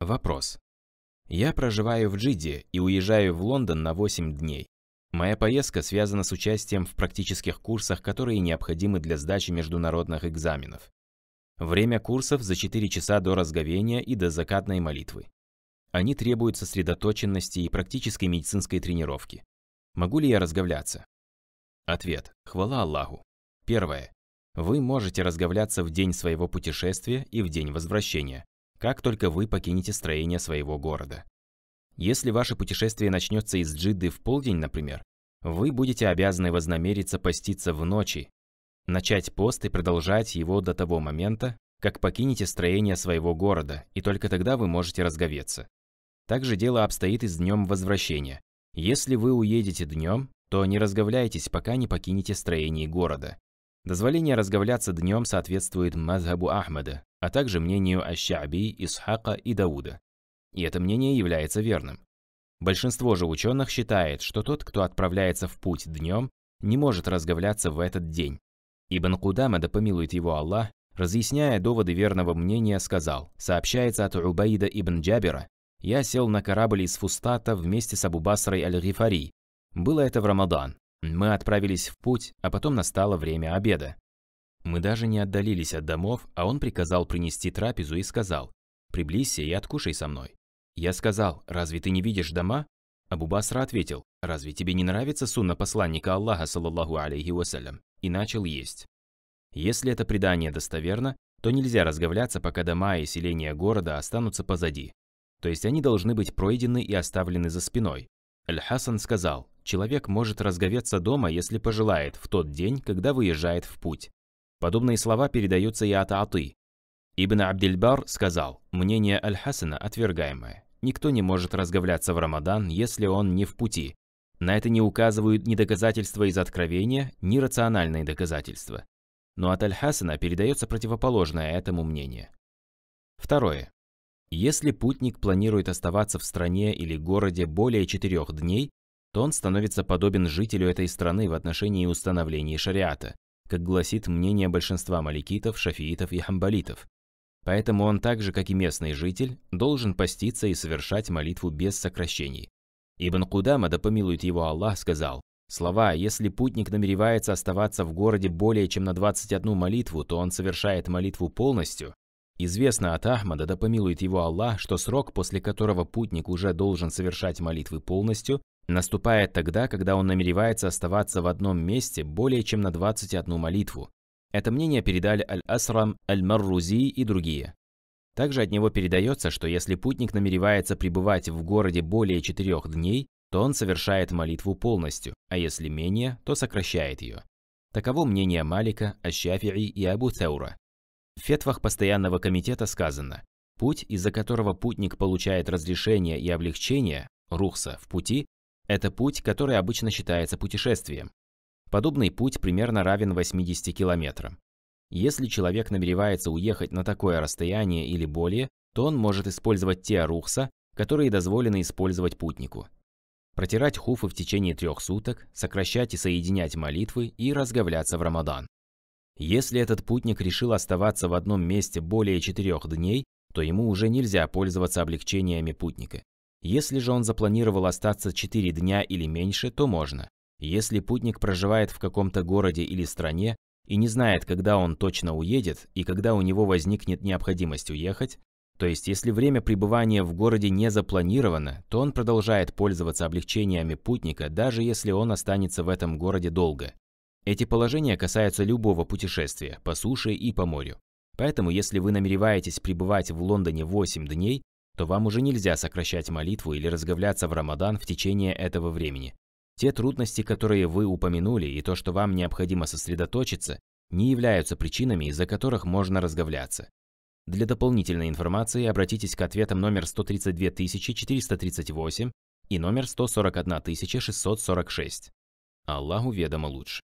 Вопрос. Я проживаю в Джиде и уезжаю в Лондон на 8 дней. Моя поездка связана с участием в практических курсах, которые необходимы для сдачи международных экзаменов. Время курсов за 4 часа до разговения и до закатной молитвы. Они требуют сосредоточенности и практической медицинской тренировки. Могу ли я разговляться? Ответ. Хвала Аллаху. Первое. Вы можете разговляться в день своего путешествия и в день возвращения как только вы покинете строение своего города. Если ваше путешествие начнется из Джидды в полдень, например, вы будете обязаны вознамериться поститься в ночи, начать пост и продолжать его до того момента, как покинете строение своего города, и только тогда вы можете разговеться. Также дело обстоит и с днем возвращения. Если вы уедете днем, то не разговляйтесь, пока не покинете строение города. Дозволение разговляться днем соответствует мазхабу Ахмада, а также мнению Ащаби, Исхака и Дауда. И это мнение является верным. Большинство же ученых считает, что тот, кто отправляется в путь днем, не может разговляться в этот день. Ибн Кудама, да помилует его Аллах, разъясняя доводы верного мнения, сказал, сообщается от Убаида ибн Джабера, «Я сел на корабль из Фустата вместе с Абубасрой аль-Гифари. Было это в Рамадан, мы отправились в путь, а потом настало время обеда. Мы даже не отдалились от домов, а он приказал принести трапезу и сказал, «Приблизься и откушай со мной». Я сказал, «Разве ты не видишь дома?» Абубасра ответил, «Разве тебе не нравится сунна посланника Аллаха, саллаллаху алейхи вассалям?» и начал есть. Если это предание достоверно, то нельзя разговляться, пока дома и селения города останутся позади. То есть они должны быть пройдены и оставлены за спиной. Аль-Хасан сказал, Человек может разговеться дома, если пожелает, в тот день, когда выезжает в путь. Подобные слова передаются и от Аты. Ибн Абдельбар сказал, мнение Аль-Хасана отвергаемое. Никто не может разговляться в Рамадан, если он не в пути. На это не указывают ни доказательства из Откровения, ни рациональные доказательства. Но от Аль-Хасана передается противоположное этому мнение. Второе. Если путник планирует оставаться в стране или городе более четырех дней, то он становится подобен жителю этой страны в отношении установления шариата, как гласит мнение большинства маликитов, шафиитов и хамбалитов. Поэтому он так же, как и местный житель, должен поститься и совершать молитву без сокращений. Ибн Кудама, да помилует его Аллах, сказал, Слова «если путник намеревается оставаться в городе более чем на 21 молитву, то он совершает молитву полностью», Известно от Ахмада, да помилует его Аллах, что срок, после которого путник уже должен совершать молитвы полностью, Наступает тогда, когда он намеревается оставаться в одном месте более чем на 21 молитву. Это мнение передали Аль-Асрам, Аль-Маррузи и другие. Также от него передается, что если путник намеревается пребывать в городе более четырех дней, то он совершает молитву полностью, а если менее, то сокращает ее. Таково мнение Малика, Ащафии и Абу Цаура. В фетвах постоянного комитета сказано, путь, из-за которого путник получает разрешение и облегчение, рухса, в пути, это путь, который обычно считается путешествием. Подобный путь примерно равен 80 километрам. Если человек намеревается уехать на такое расстояние или более, то он может использовать те рухса, которые дозволены использовать путнику. Протирать хуфы в течение трех суток, сокращать и соединять молитвы и разговляться в Рамадан. Если этот путник решил оставаться в одном месте более четырех дней, то ему уже нельзя пользоваться облегчениями путника. Если же он запланировал остаться 4 дня или меньше, то можно. Если путник проживает в каком-то городе или стране и не знает, когда он точно уедет и когда у него возникнет необходимость уехать, то есть если время пребывания в городе не запланировано, то он продолжает пользоваться облегчениями путника, даже если он останется в этом городе долго. Эти положения касаются любого путешествия, по суше и по морю. Поэтому, если вы намереваетесь пребывать в Лондоне 8 дней, то вам уже нельзя сокращать молитву или разговляться в Рамадан в течение этого времени. Те трудности, которые вы упомянули, и то, что вам необходимо сосредоточиться, не являются причинами, из-за которых можно разговляться. Для дополнительной информации обратитесь к ответам номер 132 438 и номер 141 646. Аллаху ведомо лучше.